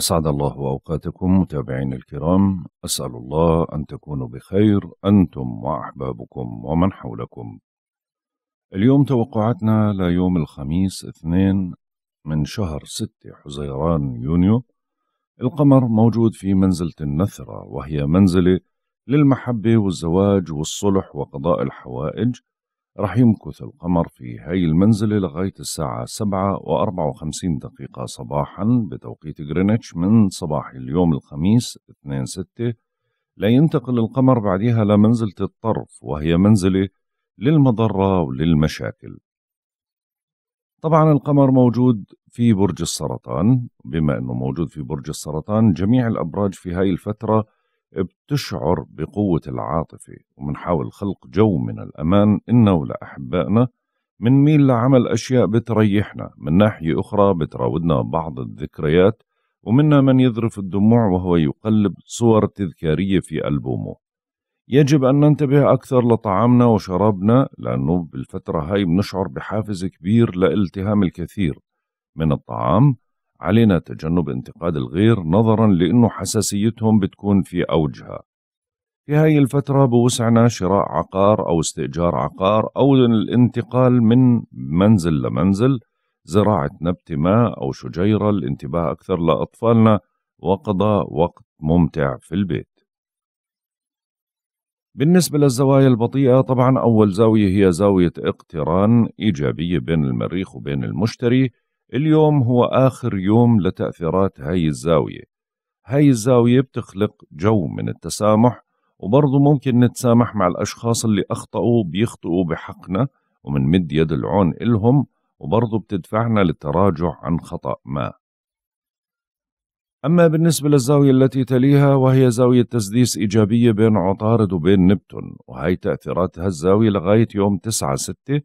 أسعد الله أوقاتكم متابعين الكرام أسأل الله أن تكونوا بخير أنتم وأحبابكم ومن حولكم اليوم توقعاتنا ليوم الخميس اثنين من شهر 6 حزيران يونيو القمر موجود في منزلة النثرة وهي منزلة للمحبة والزواج والصلح وقضاء الحوائج رح يمكث القمر في هاي المنزلة لغاية الساعة 7 و54 دقيقة صباحا بتوقيت غرينتش من صباح اليوم الخميس 2 6 لا ينتقل القمر بعدها لمنزلة الطرف وهي منزلة للمضرة وللمشاكل طبعا القمر موجود في برج السرطان بما أنه موجود في برج السرطان جميع الأبراج في هاي الفترة بتشعر بقوة العاطفة ومنحاول خلق جو من الأمان إنا ولأحبائنا ميل لعمل أشياء بتريحنا من ناحية أخرى بتراودنا بعض الذكريات ومنا من يذرف الدموع وهو يقلب صور تذكارية في ألبومه يجب أن ننتبه أكثر لطعامنا وشرابنا لأنه بالفترة هاي بنشعر بحافز كبير لالتهام الكثير من الطعام علينا تجنب انتقاد الغير نظرا لأنه حساسيتهم بتكون في أوجها في هاي الفترة بوسعنا شراء عقار أو استئجار عقار أو الانتقال من منزل لمنزل زراعة نبتة ما أو شجيرة الانتباه أكثر لأطفالنا وقضاء وقت ممتع في البيت بالنسبة للزوايا البطيئة طبعا أول زاوية هي زاوية اقتران إيجابية بين المريخ وبين المشتري اليوم هو آخر يوم لتأثيرات هاي الزاوية هاي الزاوية بتخلق جو من التسامح وبرضه ممكن نتسامح مع الأشخاص اللي أخطأوا بيخطئوا بحقنا ومنمد يد العون إلهم وبرضه بتدفعنا للتراجع عن خطأ ما أما بالنسبة للزاوية التي تليها وهي زاوية تسديس إيجابية بين عطارد وبين نبتون وهي تأثيرات هالزاوية لغاية يوم 9 ستة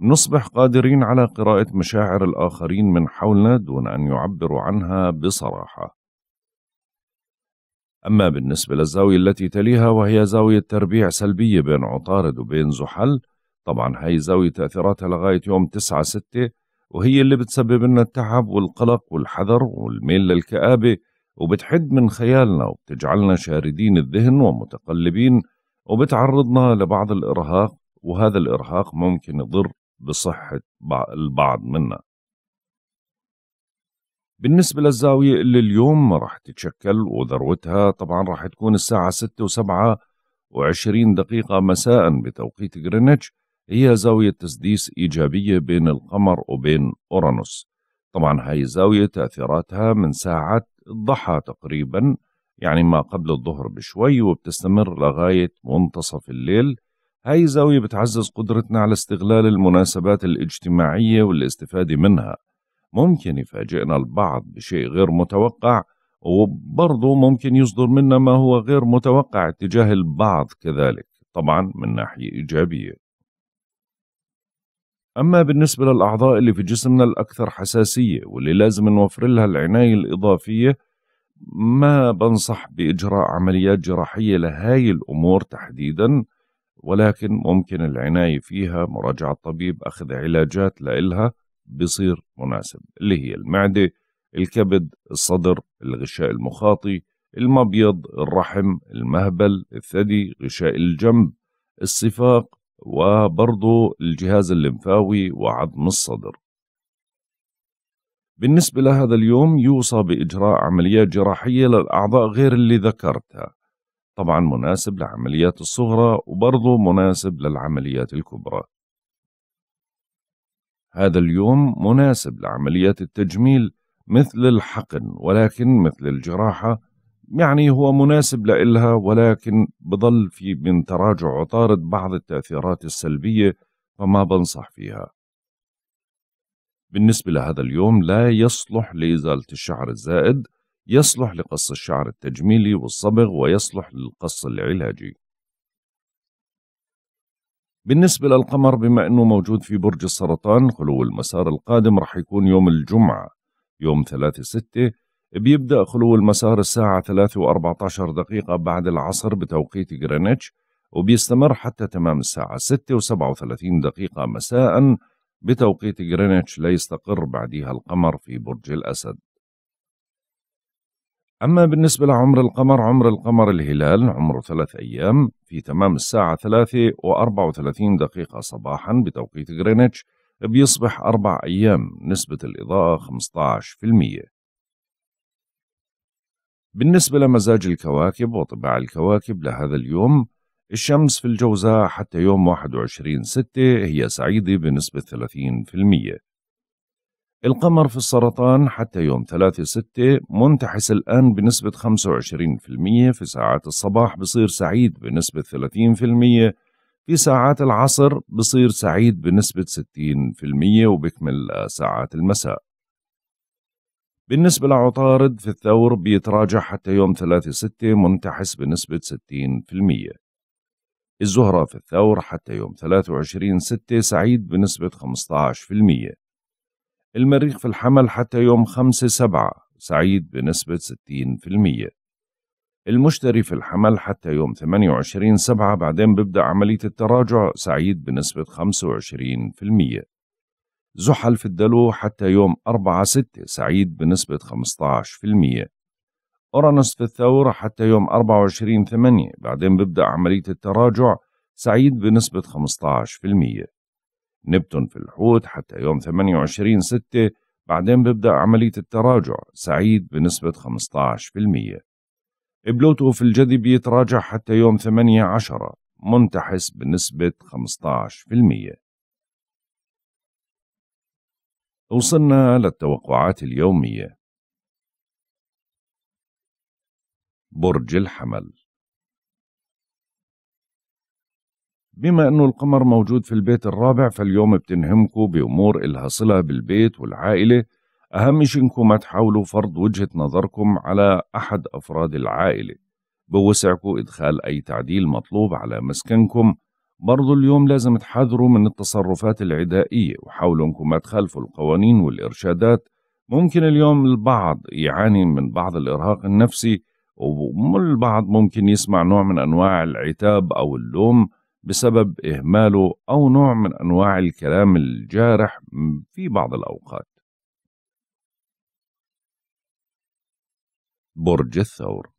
نصبح قادرين على قراءة مشاعر الآخرين من حولنا دون أن يعبروا عنها بصراحة. أما بالنسبة للزاوية التي تليها وهي زاوية تربيع سلبية بين عطارد وبين زحل، طبعا هاي زاوية تأثيراتها لغاية يوم 9 6 وهي اللي بتسبب لنا التعب والقلق والحذر والميل للكآبة وبتحد من خيالنا وبتجعلنا شاردين الذهن ومتقلبين وبتعرضنا لبعض الإرهاق وهذا الإرهاق ممكن يضر بصحة البعض منا بالنسبة للزاوية اللي اليوم راح تتشكل وذروتها طبعا راح تكون الساعة 6 و 7 و20 دقيقة مساء بتوقيت غرينتش هي زاوية تسديس إيجابية بين القمر وبين أورانوس طبعا هاي الزاوية تأثيراتها من ساعة الضحى تقريبا يعني ما قبل الظهر بشوي وبتستمر لغاية منتصف الليل هاي زاوية بتعزز قدرتنا على استغلال المناسبات الاجتماعية والاستفادة منها ممكن يفاجئنا البعض بشيء غير متوقع وبرضه ممكن يصدر منا ما هو غير متوقع اتجاه البعض كذلك طبعا من ناحية إيجابية أما بالنسبة للأعضاء اللي في جسمنا الأكثر حساسية واللي لازم نوفر لها العناية الإضافية ما بنصح بإجراء عمليات جراحية لهاي الأمور تحديداً ولكن ممكن العناية فيها مراجعة الطبيب أخذ علاجات لإلها بصير مناسب اللي هي المعدة الكبد الصدر الغشاء المخاطي المبيض الرحم المهبل الثدي غشاء الجنب الصفاق وبرضه الجهاز اللمفاوي وعظم الصدر بالنسبة لهذا اليوم يوصى بإجراء عمليات جراحية للأعضاء غير اللي ذكرتها طبعا مناسب للعمليات الصغرى وبرضه مناسب للعمليات الكبرى هذا اليوم مناسب لعمليات التجميل مثل الحقن ولكن مثل الجراحة يعني هو مناسب لإلها ولكن بضل في من تراجع عطارد بعض التأثيرات السلبية فما بنصح فيها بالنسبة لهذا اليوم لا يصلح لإزالة الشعر الزائد يصلح لقص الشعر التجميلي والصبغ ويصلح للقص العلاجي بالنسبة للقمر بما أنه موجود في برج السرطان خلو المسار القادم رح يكون يوم الجمعة يوم 3 6 بيبدأ خلو المسار الساعة 3 14 دقيقة بعد العصر بتوقيت غرينتش وبيستمر حتى تمام الساعة 6 37 دقيقة مساء بتوقيت غرينتش ليستقر بعدها القمر في برج الأسد أما بالنسبة لعمر القمر عمر القمر الهلال عمره ثلاث أيام في تمام الساعة ثلاثة وأربعة وثلاثين دقيقة صباحا بتوقيت غرينتش بيصبح أربع أيام نسبة الإضاءة 15% بالنسبة لمزاج الكواكب وطباع الكواكب لهذا اليوم الشمس في الجوزاء حتى يوم 21 ستة هي سعيدة بنسبة 30% القمر في السرطان حتى يوم 3/6 منتحس الآن بنسبة 25% في ساعات الصباح بصير سعيد بنسبة 30% في ساعات العصر بصير سعيد بنسبة 60% وبكمل ساعات المساء بالنسبة لعطارد في الثور بيتراجع حتى يوم 3/6 منتحس بنسبة 60% الزهرة في الثور حتى يوم 23/6 سعيد بنسبة المريخ في الحمل حتى يوم 5 7 سعيد بنسبة 60% المشتري في الحمل حتى يوم 28 7 بعدين بيبدأ عملية التراجع سعيد بنسبة 25% زحل في الدلو حتى يوم 4 6 سعيد بنسبة 15% أورانوس في الثور حتى يوم 24 8 بعدين بيبدأ عملية التراجع سعيد بنسبة المية نبتون في الحوت حتى يوم 28 6 بعدين بيبدأ عملية التراجع سعيد بنسبة 15% بلوتو في الجدي بيتراجع حتى يوم 8 10 منتحس بنسبة 15% وصلنا للتوقعات اليومية برج الحمل بما أنه القمر موجود في البيت الرابع فاليوم بتنهمكوا بأمور إلها صلة بالبيت والعائلة أهم شي إنكم ما تحاولوا فرض وجهة نظركم على أحد أفراد العائلة بوسعكم إدخال أي تعديل مطلوب على مسكنكم برضو اليوم لازم تحذروا من التصرفات العدائية وحاولوا إنكم ما تخالفوا القوانين والإرشادات ممكن اليوم البعض يعاني من بعض الإرهاق النفسي والبعض ممكن يسمع نوع من أنواع العتاب أو اللوم بسبب إهماله أو نوع من أنواع الكلام الجارح في بعض الأوقات برج الثور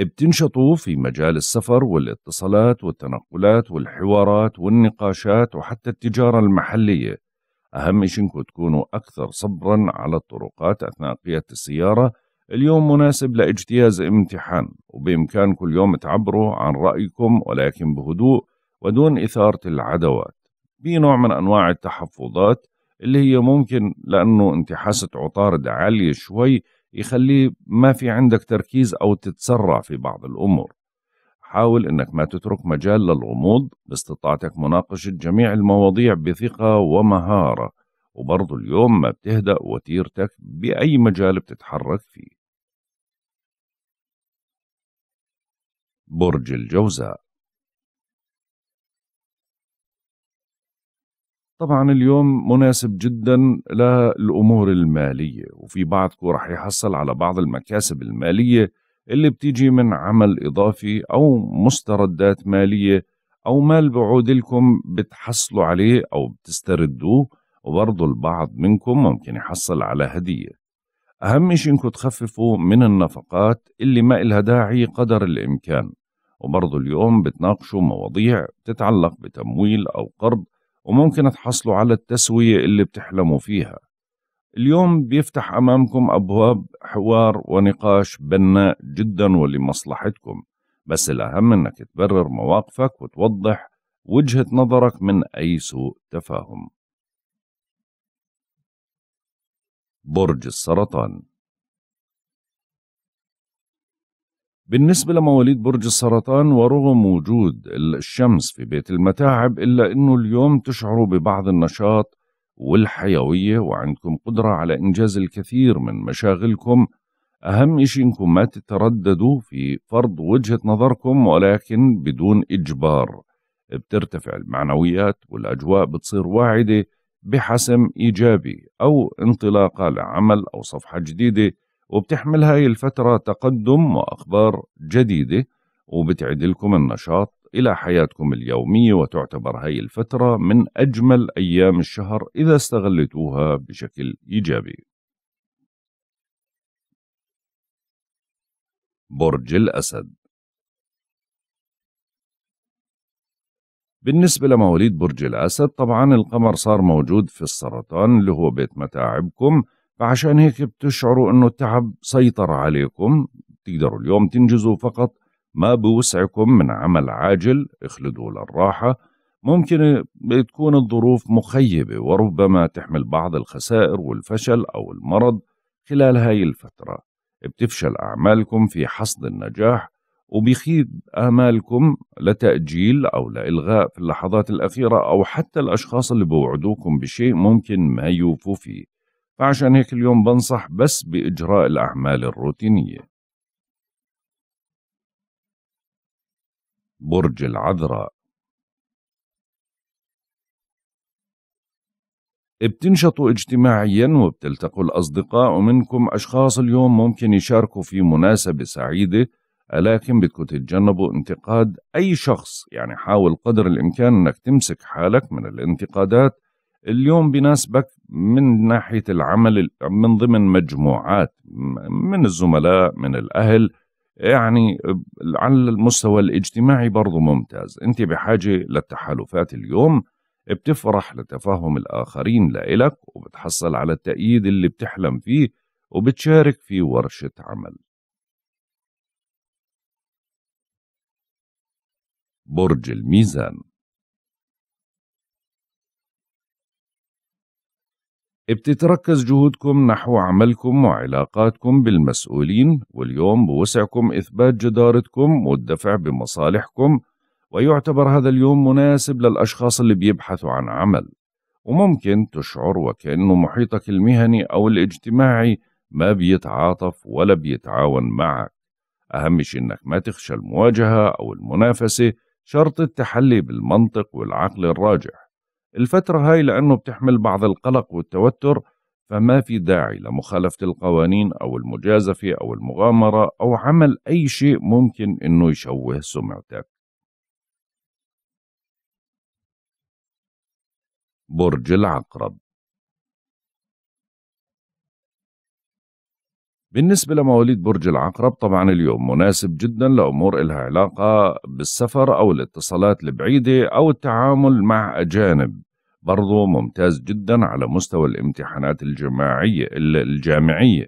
بتنشطوا في مجال السفر والاتصالات والتنقلات والحوارات والنقاشات وحتى التجارة المحلية أهم شيء انكم تكونوا أكثر صبرا على الطرقات أثناء قيادة السيارة اليوم مناسب لاجتياز امتحان وبإمكانكم اليوم تعبروا عن رأيكم ولكن بهدوء ودون إثارة العداوات نوع من أنواع التحفظات اللي هي ممكن لأنه انت حاسة عطارد عالية شوي يخليه ما في عندك تركيز أو تتسرع في بعض الأمور حاول أنك ما تترك مجال للغموض باستطاعتك مناقشة جميع المواضيع بثقة ومهارة وبرضه اليوم ما بتهدأ وتيرتك بأي مجال بتتحرك فيه برج الجوزاء طبعا اليوم مناسب جدا للأمور المالية وفي بعضكم رح يحصل على بعض المكاسب المالية اللي بتيجي من عمل إضافي أو مستردات مالية أو مال بعود لكم بتحصلوا عليه أو بتستردوه وبرضه البعض منكم ممكن يحصل على هدية أهم شيء إنكم تخففوا من النفقات اللي ما إلها داعي قدر الإمكان وبرضه اليوم بتناقشوا مواضيع تتعلق بتمويل أو قرض وممكن تحصلوا على التسوية اللي بتحلموا فيها اليوم بيفتح أمامكم أبواب حوار ونقاش بناء جدا ولمصلحتكم بس الأهم أنك تبرر مواقفك وتوضح وجهة نظرك من أي سوء تفاهم برج السرطان بالنسبة لمواليد برج السرطان ورغم وجود الشمس في بيت المتاعب إلا أنه اليوم تشعروا ببعض النشاط والحيوية وعندكم قدرة على إنجاز الكثير من مشاغلكم أهم شيء إنكم ما تترددوا في فرض وجهة نظركم ولكن بدون إجبار بترتفع المعنويات والأجواء بتصير واعدة بحسم إيجابي أو انطلاقة لعمل أو صفحة جديدة وبتحمل هاي الفترة تقدم وأخبار جديدة وبتعد لكم النشاط إلى حياتكم اليومية وتعتبر هاي الفترة من أجمل أيام الشهر إذا استغلتوها بشكل إيجابي برج الأسد بالنسبة لمواليد برج الأسد طبعا القمر صار موجود في السرطان اللي هو بيت متاعبكم فعشان هيك بتشعروا أنه التعب سيطر عليكم تقدروا اليوم تنجزوا فقط ما بوسعكم من عمل عاجل اخلدوا للراحة ممكن تكون الظروف مخيبة وربما تحمل بعض الخسائر والفشل أو المرض خلال هاي الفترة بتفشل أعمالكم في حصد النجاح وبيخيب آمالكم لتأجيل أو لإلغاء في اللحظات الأخيرة أو حتى الأشخاص اللي بوعدوكم بشيء ممكن ما يوفوا فيه فعشان هيك اليوم بنصح بس بإجراء الأعمال الروتينية برج العذراء بتنشطوا اجتماعيا وبتلتقوا الأصدقاء ومنكم أشخاص اليوم ممكن يشاركوا في مناسبة سعيدة لكن بدكم تتجنبوا انتقاد أي شخص يعني حاول قدر الإمكان أنك تمسك حالك من الانتقادات اليوم بناسبك من ناحية العمل من ضمن مجموعات من الزملاء من الأهل يعني على المستوى الاجتماعي برضو ممتاز أنت بحاجة للتحالفات اليوم بتفرح لتفاهم الآخرين لإلك وبتحصل على التأييد اللي بتحلم فيه وبتشارك في ورشة عمل برج الميزان بتتركز جهودكم نحو عملكم وعلاقاتكم بالمسؤولين واليوم بوسعكم إثبات جدارتكم والدفع بمصالحكم ويعتبر هذا اليوم مناسب للأشخاص اللي بيبحثوا عن عمل وممكن تشعر وكأنه محيطك المهني أو الاجتماعي ما بيتعاطف ولا بيتعاون معك أهم شيء إنك ما تخشى المواجهة أو المنافسة شرط التحلي بالمنطق والعقل الراجح الفترة هاي لأنه بتحمل بعض القلق والتوتر فما في داعي لمخالفة القوانين أو المجازفة أو المغامرة أو عمل أي شيء ممكن أنه يشوه سمعتك برج العقرب بالنسبة لمواليد برج العقرب طبعا اليوم مناسب جدا لأمور إلها علاقة بالسفر أو الاتصالات البعيدة أو التعامل مع أجانب برضو ممتاز جدا على مستوى الامتحانات الجماعية الجامعية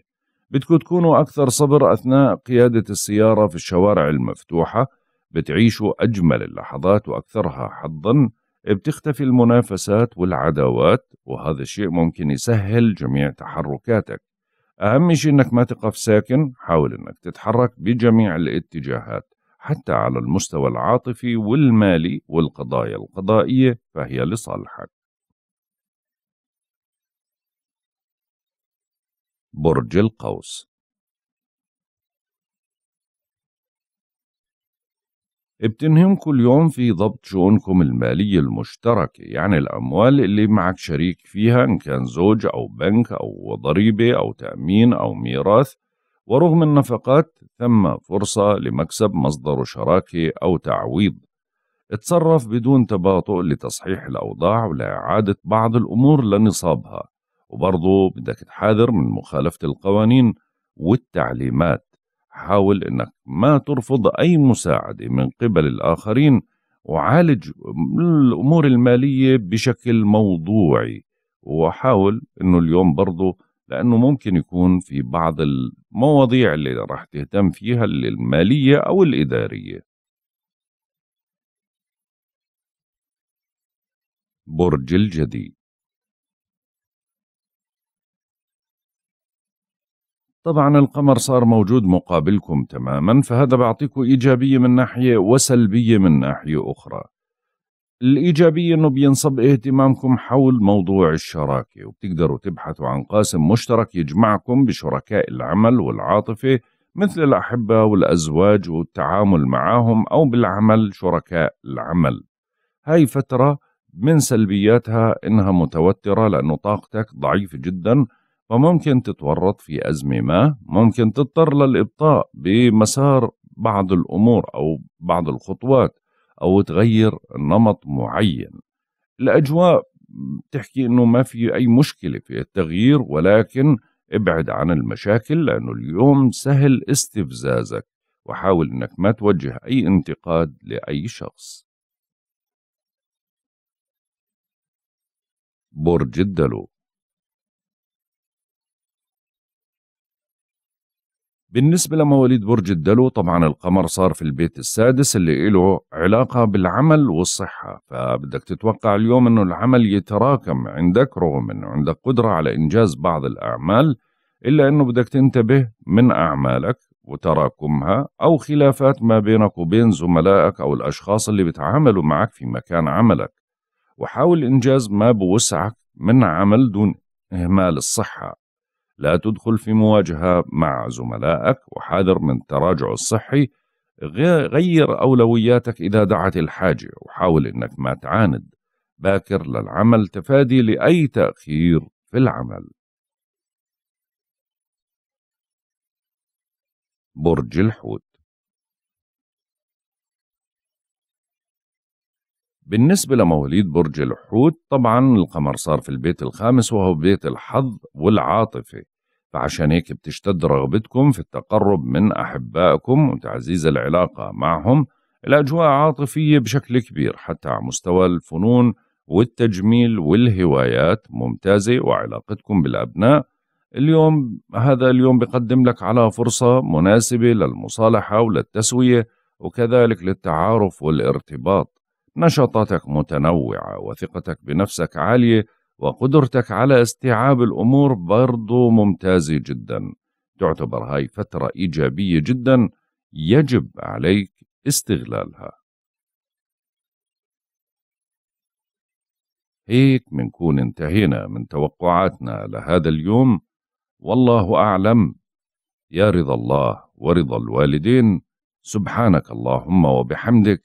بدكم تكونوا أكثر صبر أثناء قيادة السيارة في الشوارع المفتوحة بتعيشوا أجمل اللحظات وأكثرها حظا بتختفي المنافسات والعداوات وهذا الشيء ممكن يسهل جميع تحركاتك أهم شيء إنك ما تقف ساكن حاول إنك تتحرك بجميع الاتجاهات حتى على المستوى العاطفي والمالي والقضايا القضائية فهي لصالحك برج القوس كل يوم في ضبط شؤونكم المالية المشتركة يعني الأموال اللي معك شريك فيها إن كان زوج أو بنك أو ضريبة أو تأمين أو ميراث ورغم النفقات ثم فرصة لمكسب مصدر شراكة أو تعويض اتصرف بدون تباطؤ لتصحيح الأوضاع ولإعادة بعض الأمور لنصابها وبرضه بدك تحاذر من مخالفة القوانين والتعليمات حاول انك ما ترفض اي مساعده من قبل الاخرين وعالج الامور الماليه بشكل موضوعي وحاول انه اليوم برضه لانه ممكن يكون في بعض المواضيع اللي راح تهتم فيها الماليه او الاداريه برج الجديد طبعا القمر صار موجود مقابلكم تماما فهذا بعطيكم إيجابية من ناحية وسلبية من ناحية أخرى الإيجابية أنه بينصب اهتمامكم حول موضوع الشراكة وبتقدروا تبحثوا عن قاسم مشترك يجمعكم بشركاء العمل والعاطفة مثل الأحبة والأزواج والتعامل معهم أو بالعمل شركاء العمل هاي فترة من سلبياتها إنها متوترة لأنه طاقتك ضعيفة جداً فممكن تتورط في أزمة ما ممكن تضطر للإبطاء بمسار بعض الأمور أو بعض الخطوات أو تغير نمط معين الأجواء تحكي أنه ما في أي مشكلة في التغيير ولكن ابعد عن المشاكل لأنه اليوم سهل استفزازك وحاول أنك ما توجه أي انتقاد لأي شخص برج الدلو بالنسبة لمواليد برج الدلو طبعا القمر صار في البيت السادس اللي له علاقة بالعمل والصحة فبدك تتوقع اليوم انه العمل يتراكم عندك رغم انه عندك قدرة على انجاز بعض الاعمال الا انه بدك تنتبه من اعمالك وتراكمها او خلافات ما بينك وبين زملائك او الاشخاص اللي بيتعاملوا معك في مكان عملك وحاول انجاز ما بوسعك من عمل دون اهمال الصحة لا تدخل في مواجهة مع زملائك وحاذر من التراجع الصحي غير أولوياتك إذا دعت الحاجة وحاول أنك ما تعاند باكر للعمل تفادي لأي تأخير في العمل برج الحوت بالنسبة لمواليد برج الحوت طبعا القمر صار في البيت الخامس وهو بيت الحظ والعاطفة فعشان هيك بتشتد رغبتكم في التقرب من أحبائكم وتعزيز العلاقة معهم الأجواء عاطفية بشكل كبير حتى على مستوى الفنون والتجميل والهوايات ممتازة وعلاقتكم بالأبناء اليوم هذا اليوم بقدم لك على فرصة مناسبة للمصالحة وللتسوية وكذلك للتعارف والارتباط نشاطاتك متنوعة وثقتك بنفسك عالية وقدرتك على استيعاب الأمور برضو ممتازة جدا تعتبر هاي فترة إيجابية جدا يجب عليك استغلالها هيك منكون انتهينا من توقعاتنا لهذا اليوم والله أعلم يا رضا الله ورضا الوالدين سبحانك اللهم وبحمدك